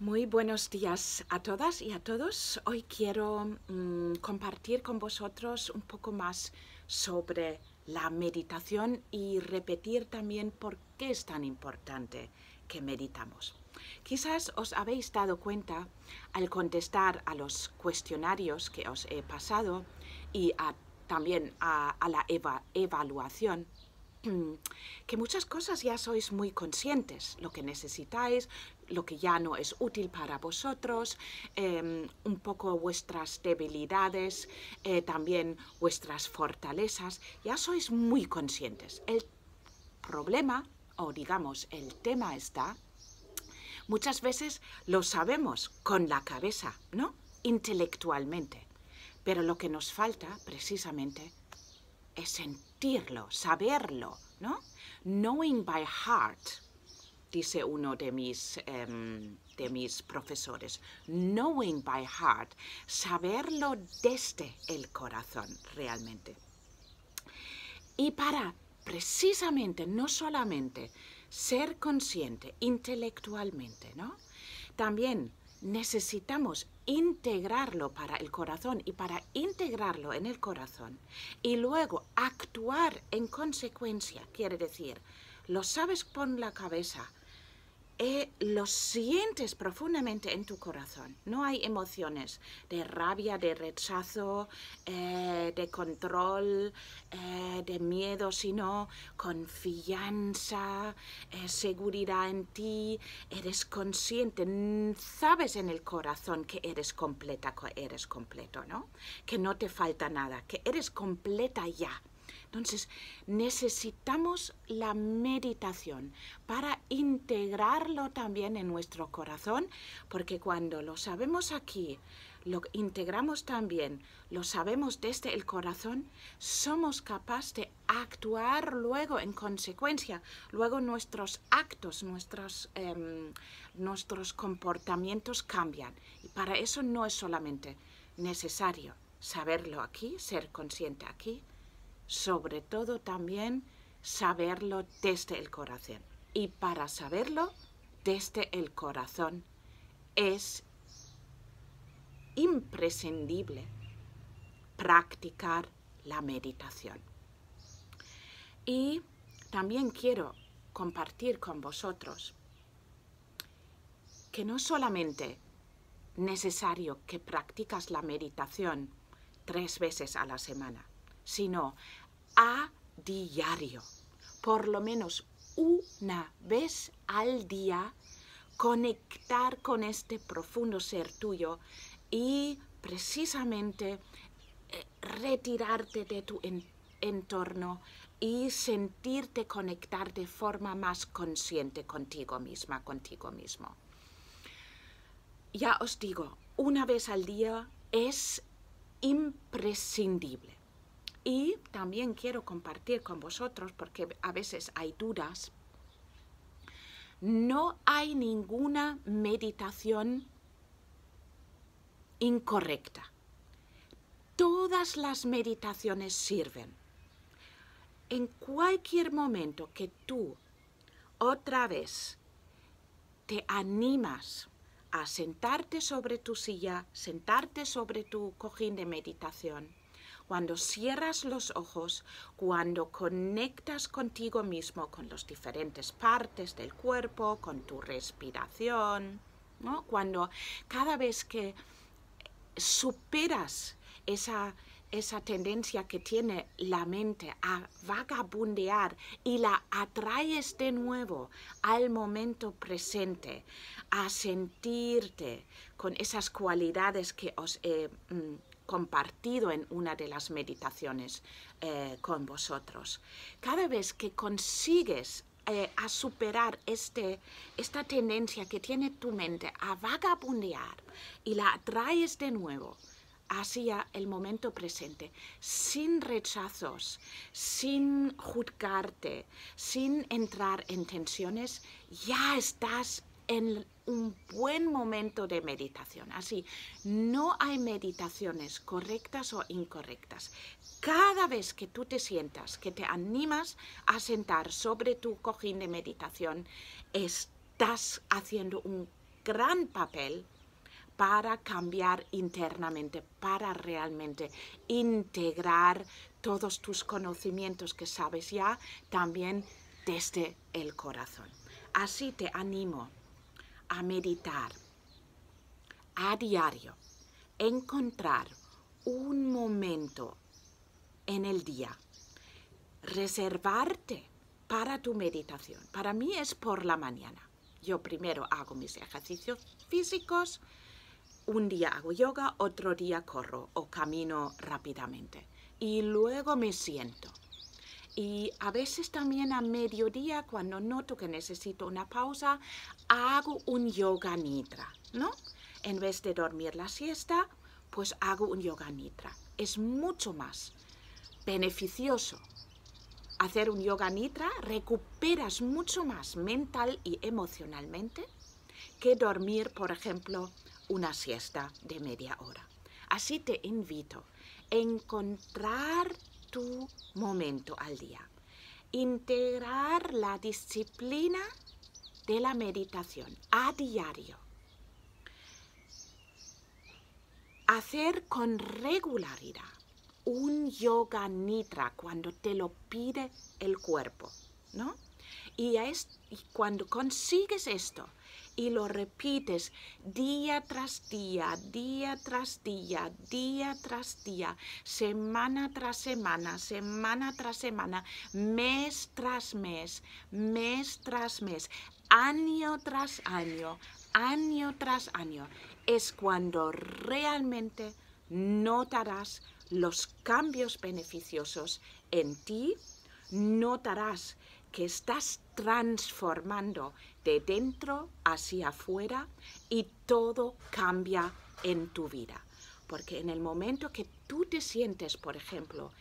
Muy buenos días a todas y a todos. Hoy quiero mm, compartir con vosotros un poco más sobre la meditación y repetir también por qué es tan importante que meditamos. Quizás os habéis dado cuenta al contestar a los cuestionarios que os he pasado y también a, la evaluación que muchas cosas ya sois muy conscientes, lo que necesitáis, lo que ya no es útil para vosotros, em, un poco vuestras debilidades, eh, también vuestras fortalezas, ya sois muy conscientes. El problema, o digamos, el tema está, muchas veces lo sabemos con la cabeza, ¿no? Intelectualmente. Pero lo que nos falta, precisamente, es sentirlo, saberlo, ¿no? Knowing by heart dice uno em, de mis, profesores, knowing by heart, saberlo desde el corazón realmente. Y para precisamente, no solamente ser consciente intelectualmente, ¿no? También necesitamos integrarlo para el corazón y para integrarlo en el corazón y luego actuar en consecuencia, quiere decir, lo sabes con la cabeza, eh, lo sientes profundamente en tu corazón. No hay emociones de rabia, de rechazo, eh, de control, eh, de miedo, sino confianza, seguridad en ti. Eres consciente, sabes en el corazón que eres completa, que eres completo, ¿no? Que no te falta nada, que eres completa ya. Entonces, necesitamos la meditación para integrarlo también en nuestro corazón, porque cuando lo sabemos aquí, lo integramos también, lo sabemos desde el corazón, somos capaces de actuar luego en consecuencia. Luego nuestros actos, nuestros, em, nuestros comportamientos cambian. Y para eso no es solamente necesario saberlo aquí, ser consciente aquí, sobre todo también saberlo desde el corazón. Y para saberlo desde el corazón es imprescindible practicar la meditación. Y también quiero compartir con vosotros que no solamente necesario que practicas la meditación tres veces a la semana, sino a diario, por lo menos una vez al día, conectar con este profundo ser tuyo y precisamente eh, retirarte de tu entorno y sentirte conectar de forma más consciente contigo misma, contigo mismo. Ya os digo, una vez al día es imprescindible. Y también quiero compartir con vosotros, porque a veces hay dudas, no hay ninguna meditación incorrecta. Todas las meditaciones sirven. En cualquier momento que tú otra vez te animas a sentarte sobre tu silla, sentarte sobre tu cojín de meditación, cuando cierras los ojos, cuando conectas contigo mismo, con las diferentes partes del cuerpo, con tu respiración, ¿no? cuando cada vez que superas esa, esa tendencia que tiene la mente a vagabundear y la atraes de nuevo al momento presente, a sentirte con esas cualidades que os he mm, compartido en una de las meditaciones eh, con vosotros. Cada vez que consigues eh, a superar este, esta tendencia que tiene tu mente a vagabundear y la traes de nuevo hacia el momento presente, sin rechazos, sin juzgarte, sin entrar en tensiones, ya estás en un buen momento de meditación. Así, no hay meditaciones correctas o incorrectas. Cada vez que tú te sientas, que te animas a sentar sobre tu cojín de meditación, estás haciendo un gran papel para cambiar internamente, para realmente integrar todos tus conocimientos que sabes ya, también desde el corazón. Así te animo a meditar a diario, encontrar un momento en el día, reservarte para tu meditación. Para mí es por la mañana. Yo primero hago mis ejercicios físicos, un día hago yoga, otro día corro o camino rápidamente y luego me siento y a veces también a mediodía, cuando noto que necesito una pausa, hago un yoga nidra, ¿no? En vez de dormir la siesta, pues hago un yoga nidra. Es mucho más beneficioso. Hacer un yoga nidra recuperas mucho más mental y emocionalmente que dormir, por ejemplo, una siesta de media hora. Así te invito a encontrar tu momento al día. Integrar la disciplina de la meditación a diario. Hacer con regularidad un yoga nitra cuando te lo pide el cuerpo, ¿no? y cuando consigues esto, y lo repites día tras día, día tras día, día tras día, semana tras semana, semana tras semana, mes tras mes, mes tras mes, año tras año, año tras año, es cuando realmente notarás los cambios beneficiosos en ti, notarás que estás transformando de dentro hacia afuera y todo cambia en tu vida. Porque en el momento que tú te sientes, por ejemplo,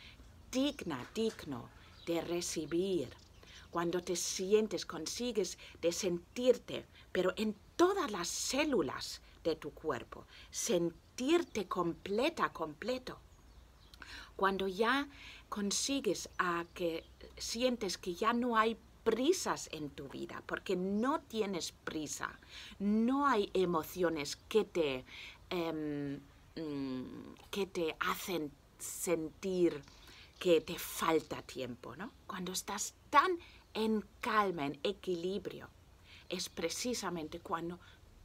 digna, digno de recibir, cuando te sientes, consigues de sentirte, pero en todas las células de tu cuerpo, sentirte completa, completo, cuando ya consigues a que sientes que ya no hay prisas en tu vida, porque no tienes prisa, no hay emociones que te, em, mm, que te hacen sentir que te falta tiempo, ¿no? Cuando estás tan en calma, en equilibrio, es precisamente cuando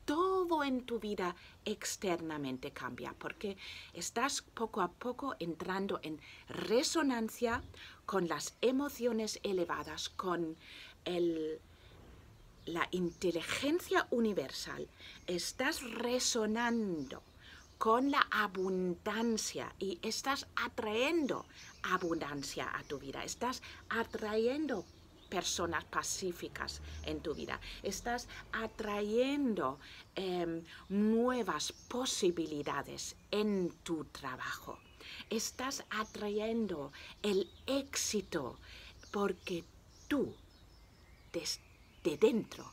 todo en tu vida externamente cambia, porque estás poco a poco entrando en resonancia con las emociones elevadas, con el, la inteligencia universal. Estás resonando con la abundancia y estás atrayendo abundancia a tu vida, estás atrayendo personas pacíficas en tu vida. Estás atrayendo em, nuevas posibilidades en tu trabajo. Estás atrayendo el éxito porque tú de dentro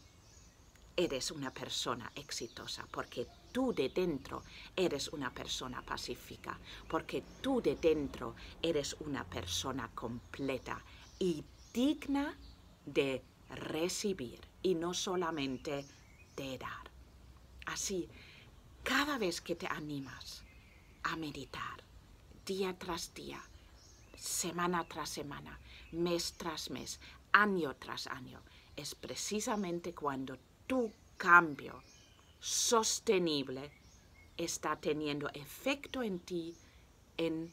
eres una persona exitosa, porque tú de dentro eres una persona pacífica, porque tú de dentro eres una persona completa y digna de recibir y no solamente de dar. Así, cada vez que te animas a meditar, día tras día, semana tras semana, mes tras mes, año tras año, es precisamente cuando tu cambio sostenible está teniendo efecto en ti, en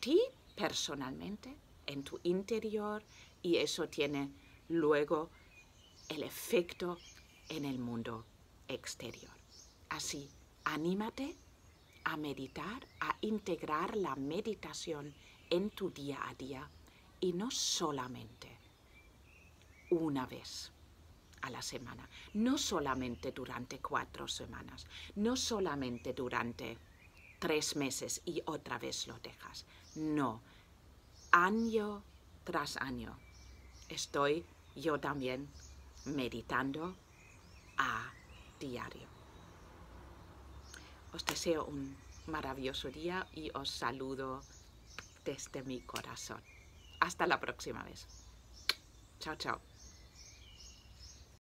ti personalmente, en tu interior, y eso tiene luego el efecto en el mundo exterior. Así, anímate a meditar, a integrar la meditación en tu día a día y no solamente una vez a la semana, no solamente durante cuatro semanas, no solamente durante tres meses y otra vez lo dejas, no, año tras año estoy yo también meditando a diario. Os deseo un maravilloso día y os saludo desde mi corazón. Hasta la próxima vez. Chao, chao.